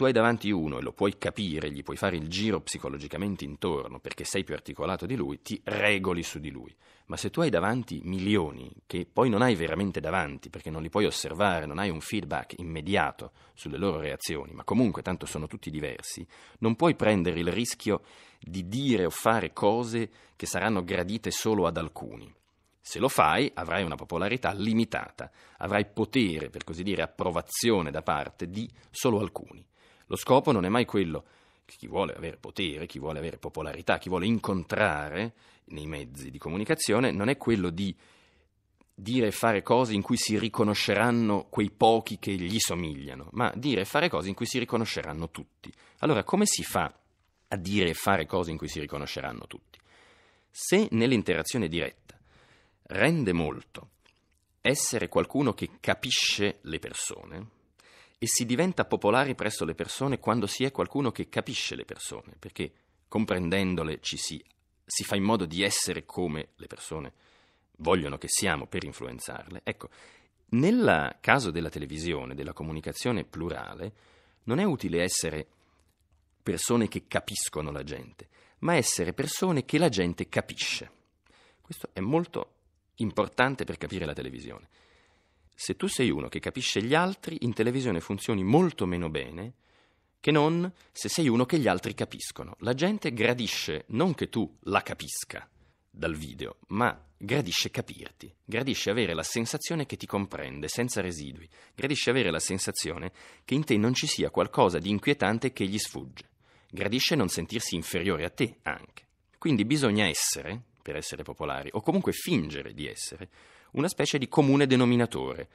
tu hai davanti uno e lo puoi capire, gli puoi fare il giro psicologicamente intorno perché sei più articolato di lui, ti regoli su di lui. Ma se tu hai davanti milioni che poi non hai veramente davanti perché non li puoi osservare, non hai un feedback immediato sulle loro reazioni, ma comunque tanto sono tutti diversi, non puoi prendere il rischio di dire o fare cose che saranno gradite solo ad alcuni. Se lo fai avrai una popolarità limitata, avrai potere, per così dire, approvazione da parte di solo alcuni. Lo scopo non è mai quello. Chi vuole avere potere, chi vuole avere popolarità, chi vuole incontrare nei mezzi di comunicazione, non è quello di dire e fare cose in cui si riconosceranno quei pochi che gli somigliano, ma dire e fare cose in cui si riconosceranno tutti. Allora, come si fa a dire e fare cose in cui si riconosceranno tutti? Se nell'interazione diretta rende molto essere qualcuno che capisce le persone, e si diventa popolari presso le persone quando si è qualcuno che capisce le persone, perché comprendendole ci si, si fa in modo di essere come le persone vogliono che siamo per influenzarle. Ecco, nel caso della televisione, della comunicazione plurale, non è utile essere persone che capiscono la gente, ma essere persone che la gente capisce. Questo è molto importante per capire la televisione se tu sei uno che capisce gli altri, in televisione funzioni molto meno bene che non se sei uno che gli altri capiscono. La gente gradisce non che tu la capisca dal video, ma gradisce capirti, gradisce avere la sensazione che ti comprende senza residui, gradisce avere la sensazione che in te non ci sia qualcosa di inquietante che gli sfugge, gradisce non sentirsi inferiore a te anche. Quindi bisogna essere, per essere popolari, o comunque fingere di essere, una specie di comune denominatore.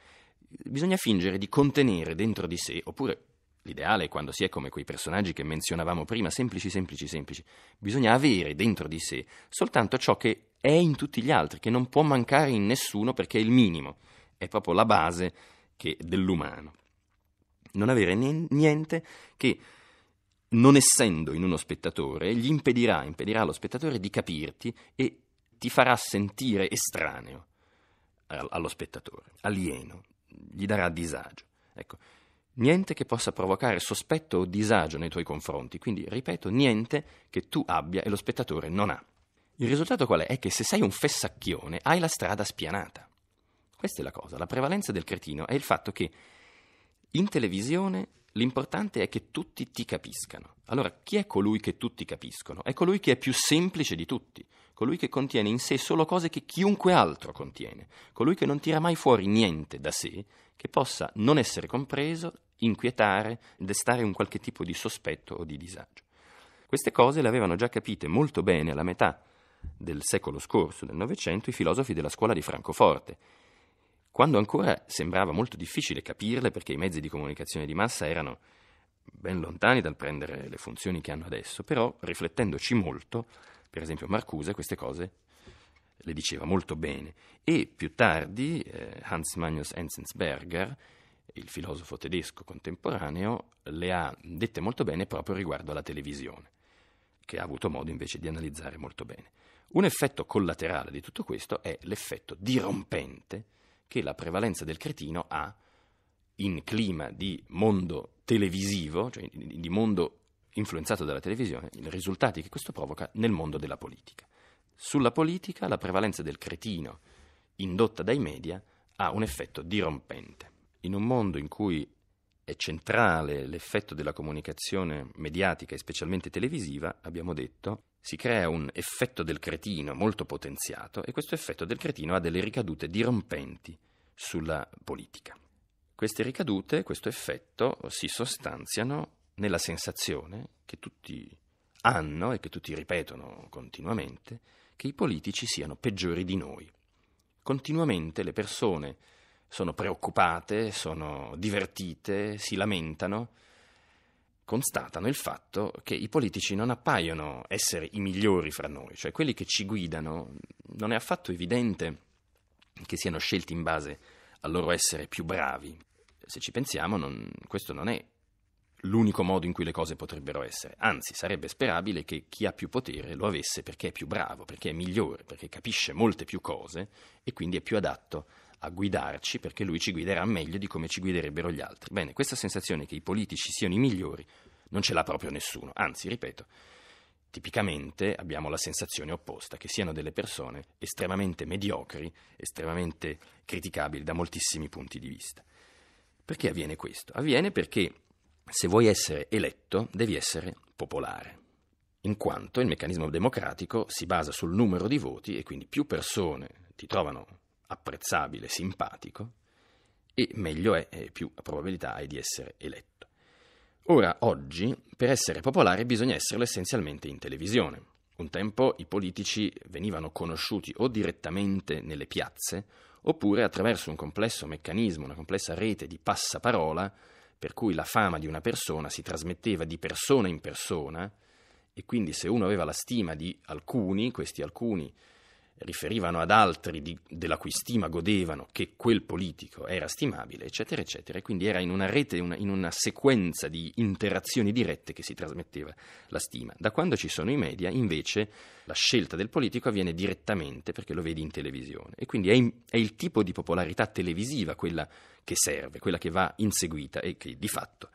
Bisogna fingere di contenere dentro di sé, oppure l'ideale è quando si è come quei personaggi che menzionavamo prima, semplici, semplici, semplici, bisogna avere dentro di sé soltanto ciò che è in tutti gli altri, che non può mancare in nessuno perché è il minimo, è proprio la base che, dell'umano. Non avere niente che non essendo in uno spettatore, gli impedirà, impedirà allo spettatore di capirti e ti farà sentire estraneo allo spettatore, alieno, gli darà disagio. Ecco, niente che possa provocare sospetto o disagio nei tuoi confronti, quindi ripeto, niente che tu abbia e lo spettatore non ha. Il risultato qual è? È che se sei un fessacchione hai la strada spianata. Questa è la cosa, la prevalenza del cretino è il fatto che in televisione l'importante è che tutti ti capiscano. Allora, chi è colui che tutti capiscono? È colui che è più semplice di tutti, colui che contiene in sé solo cose che chiunque altro contiene, colui che non tira mai fuori niente da sé che possa non essere compreso, inquietare, destare un qualche tipo di sospetto o di disagio. Queste cose le avevano già capite molto bene alla metà del secolo scorso, del Novecento, i filosofi della scuola di Francoforte, quando ancora sembrava molto difficile capirle perché i mezzi di comunicazione di massa erano ben lontani dal prendere le funzioni che hanno adesso, però riflettendoci molto per esempio Marcuse queste cose le diceva molto bene e più tardi eh, Hans Magnus Enzensberger, il filosofo tedesco contemporaneo, le ha dette molto bene proprio riguardo alla televisione, che ha avuto modo invece di analizzare molto bene. Un effetto collaterale di tutto questo è l'effetto dirompente che la prevalenza del cretino ha in clima di mondo televisivo, cioè di mondo influenzato dalla televisione, i risultati che questo provoca nel mondo della politica. Sulla politica la prevalenza del cretino indotta dai media ha un effetto dirompente. In un mondo in cui è centrale l'effetto della comunicazione mediatica e specialmente televisiva, abbiamo detto, si crea un effetto del cretino molto potenziato e questo effetto del cretino ha delle ricadute dirompenti sulla politica. Queste ricadute, questo effetto, si sostanziano nella sensazione che tutti hanno e che tutti ripetono continuamente che i politici siano peggiori di noi. Continuamente le persone sono preoccupate, sono divertite, si lamentano, constatano il fatto che i politici non appaiono essere i migliori fra noi, cioè quelli che ci guidano non è affatto evidente che siano scelti in base al loro essere più bravi. Se ci pensiamo, non, questo non è l'unico modo in cui le cose potrebbero essere. Anzi, sarebbe sperabile che chi ha più potere lo avesse perché è più bravo, perché è migliore, perché capisce molte più cose e quindi è più adatto a guidarci perché lui ci guiderà meglio di come ci guiderebbero gli altri. Bene, questa sensazione che i politici siano i migliori non ce l'ha proprio nessuno. Anzi, ripeto, tipicamente abbiamo la sensazione opposta, che siano delle persone estremamente mediocri, estremamente criticabili da moltissimi punti di vista. Perché avviene questo? Avviene perché se vuoi essere eletto devi essere popolare, in quanto il meccanismo democratico si basa sul numero di voti e quindi più persone ti trovano apprezzabile, simpatico, e meglio è e più probabilità hai di essere eletto. Ora, oggi, per essere popolare bisogna esserlo essenzialmente in televisione. Un tempo i politici venivano conosciuti o direttamente nelle piazze, oppure attraverso un complesso meccanismo, una complessa rete di passaparola, per cui la fama di una persona si trasmetteva di persona in persona e quindi se uno aveva la stima di alcuni, questi alcuni riferivano ad altri di, della cui stima godevano che quel politico era stimabile, eccetera, eccetera, e quindi era in una rete, una, in una sequenza di interazioni dirette che si trasmetteva la stima. Da quando ci sono i media, invece, la scelta del politico avviene direttamente perché lo vedi in televisione e quindi è, in, è il tipo di popolarità televisiva, quella che serve, quella che va inseguita e che di fatto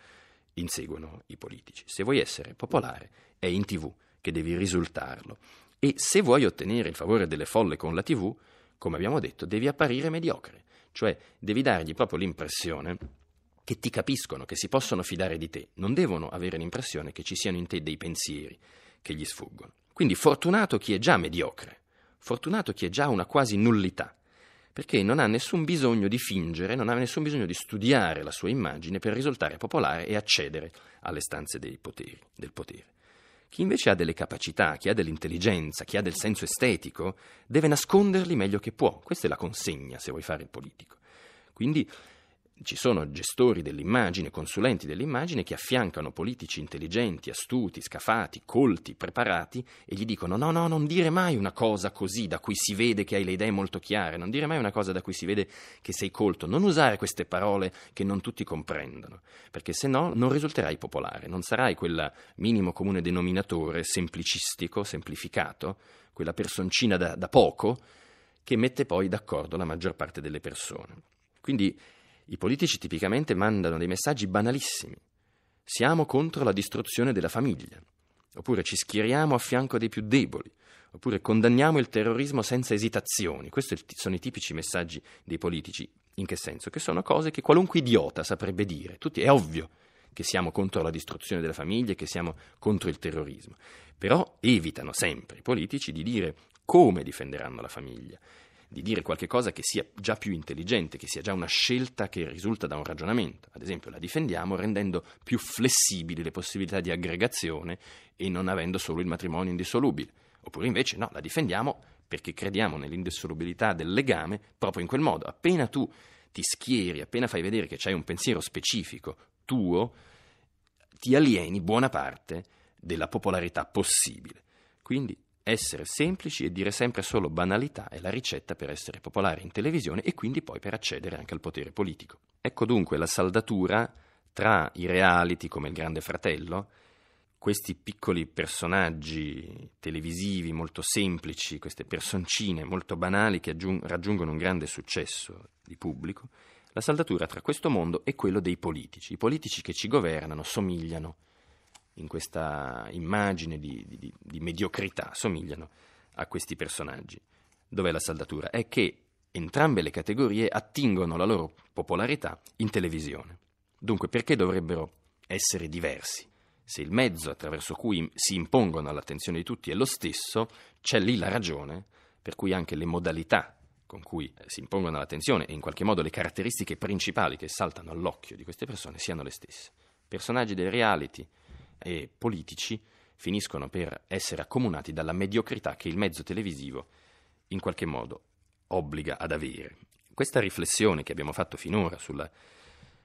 inseguono i politici. Se vuoi essere popolare è in tv che devi risultarlo e se vuoi ottenere il favore delle folle con la tv, come abbiamo detto, devi apparire mediocre, cioè devi dargli proprio l'impressione che ti capiscono, che si possono fidare di te, non devono avere l'impressione che ci siano in te dei pensieri che gli sfuggono. Quindi fortunato chi è già mediocre, fortunato chi è già una quasi nullità, perché non ha nessun bisogno di fingere, non ha nessun bisogno di studiare la sua immagine per risultare popolare e accedere alle stanze poteri, del potere. Chi invece ha delle capacità, chi ha dell'intelligenza, chi ha del senso estetico, deve nasconderli meglio che può. Questa è la consegna se vuoi fare il politico. Quindi ci sono gestori dell'immagine, consulenti dell'immagine che affiancano politici intelligenti, astuti, scafati, colti, preparati e gli dicono no, no, non dire mai una cosa così da cui si vede che hai le idee molto chiare, non dire mai una cosa da cui si vede che sei colto, non usare queste parole che non tutti comprendono, perché se no non risulterai popolare, non sarai quel minimo comune denominatore semplicistico, semplificato, quella personcina da, da poco che mette poi d'accordo la maggior parte delle persone. Quindi i politici tipicamente mandano dei messaggi banalissimi. Siamo contro la distruzione della famiglia, oppure ci schieriamo a fianco dei più deboli, oppure condanniamo il terrorismo senza esitazioni. Questi sono i tipici messaggi dei politici. In che senso? Che sono cose che qualunque idiota saprebbe dire. Tutti, è ovvio che siamo contro la distruzione della famiglia, e che siamo contro il terrorismo. Però evitano sempre i politici di dire come difenderanno la famiglia, di dire qualcosa che sia già più intelligente, che sia già una scelta che risulta da un ragionamento. Ad esempio la difendiamo rendendo più flessibili le possibilità di aggregazione e non avendo solo il matrimonio indissolubile. Oppure invece no, la difendiamo perché crediamo nell'indissolubilità del legame proprio in quel modo. Appena tu ti schieri, appena fai vedere che c'è un pensiero specifico tuo, ti alieni buona parte della popolarità possibile. Quindi essere semplici e dire sempre solo banalità è la ricetta per essere popolari in televisione e quindi poi per accedere anche al potere politico. Ecco dunque la saldatura tra i reality come il Grande Fratello, questi piccoli personaggi televisivi molto semplici, queste personcine molto banali che aggiung- raggiungono un grande successo di pubblico, la saldatura tra questo mondo e quello dei politici. I politici che ci governano somigliano in questa immagine di, di, di mediocrità, somigliano a questi personaggi. Dov'è la saldatura? È che entrambe le categorie attingono la loro popolarità in televisione. Dunque, perché dovrebbero essere diversi? Se il mezzo attraverso cui si impongono all'attenzione di tutti è lo stesso, c'è lì la ragione per cui anche le modalità con cui si impongono all'attenzione e in qualche modo le caratteristiche principali che saltano all'occhio di queste persone siano le stesse. Personaggi del reality, e politici finiscono per essere accomunati dalla mediocrità che il mezzo televisivo in qualche modo obbliga ad avere. Questa riflessione che abbiamo fatto finora sulla,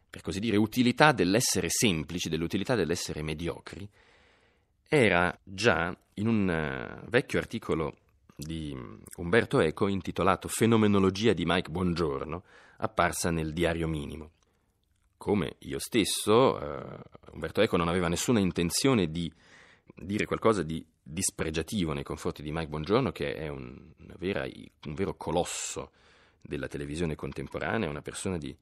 per così dire, utilità dell'essere semplici, dell'utilità dell'essere mediocri, era già in un eh, vecchio articolo di Umberto Eco intitolato Fenomenologia di Mike Buongiorno, apparsa nel Diario Minimo come io stesso, eh, Umberto Eco non aveva nessuna intenzione di dire qualcosa di dispregiativo nei confronti di Mike Bongiorno, che è un, vera, un vero colosso della televisione contemporanea, una persona di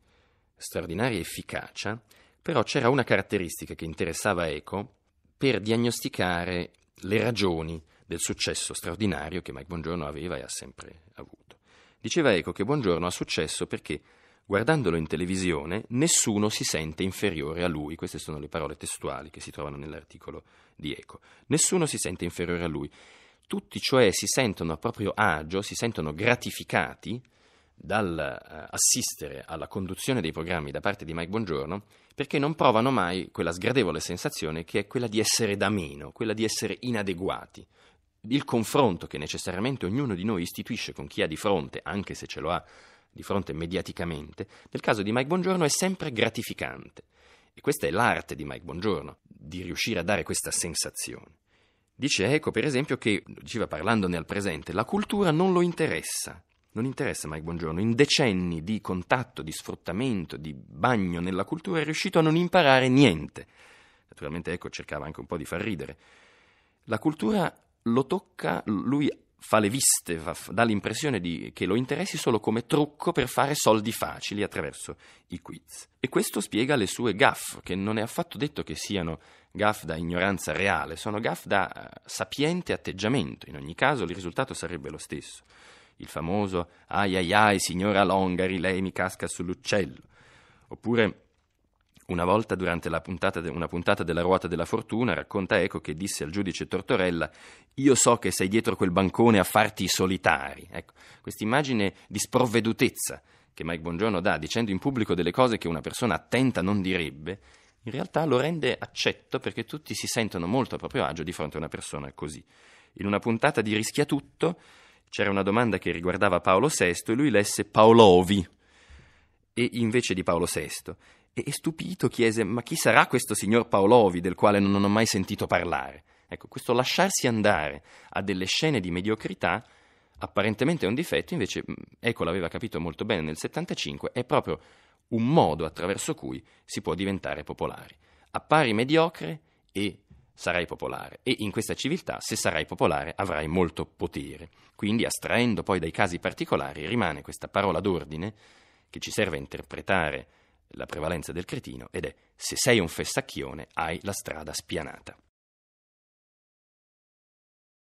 straordinaria efficacia, però c'era una caratteristica che interessava Eco per diagnosticare le ragioni del successo straordinario che Mike Bongiorno aveva e ha sempre avuto. Diceva Eco che Bongiorno ha successo perché Guardandolo in televisione, nessuno si sente inferiore a lui. Queste sono le parole testuali che si trovano nell'articolo di Eco. Nessuno si sente inferiore a lui. Tutti, cioè, si sentono a proprio agio, si sentono gratificati dall'assistere eh, alla conduzione dei programmi da parte di Mike Buongiorno perché non provano mai quella sgradevole sensazione che è quella di essere da meno, quella di essere inadeguati il confronto che necessariamente ognuno di noi istituisce con chi ha di fronte, anche se ce lo ha di fronte mediaticamente, nel caso di Mike Bongiorno è sempre gratificante. E questa è l'arte di Mike Bongiorno, di riuscire a dare questa sensazione. Dice Eco, per esempio, che, diceva parlandone al presente, la cultura non lo interessa. Non interessa Mike Bongiorno. In decenni di contatto, di sfruttamento, di bagno nella cultura è riuscito a non imparare niente. Naturalmente Eco cercava anche un po' di far ridere. La cultura lo tocca, lui fa le viste, fa, dà l'impressione di, che lo interessi solo come trucco per fare soldi facili attraverso i quiz. E questo spiega le sue gaff, che non è affatto detto che siano gaff da ignoranza reale, sono gaff da eh, sapiente atteggiamento, in ogni caso il risultato sarebbe lo stesso. Il famoso ai ai ai signora Longari, lei mi casca sull'uccello. Oppure una volta durante puntata de- una puntata della Ruota della Fortuna racconta Eco che disse al giudice Tortorella io so che sei dietro quel bancone a farti i solitari. Ecco, questa immagine di sprovvedutezza che Mike Bongiorno dà dicendo in pubblico delle cose che una persona attenta non direbbe, in realtà lo rende accetto perché tutti si sentono molto a proprio agio di fronte a una persona così. In una puntata di Rischia Tutto c'era una domanda che riguardava Paolo VI e lui lesse Paolovi e invece di Paolo VI e, stupito chiese ma chi sarà questo signor Paolovi del quale non ho mai sentito parlare? Ecco, questo lasciarsi andare a delle scene di mediocrità apparentemente è un difetto, invece mm, Eco l'aveva capito molto bene nel 75, è proprio un modo attraverso cui si può diventare popolari. Appari mediocre e sarai popolare e in questa civiltà se sarai popolare avrai molto potere. Quindi astraendo poi dai casi particolari rimane questa parola d'ordine che ci serve a interpretare la prevalenza del cretino ed è se sei un festacchione hai la strada spianata.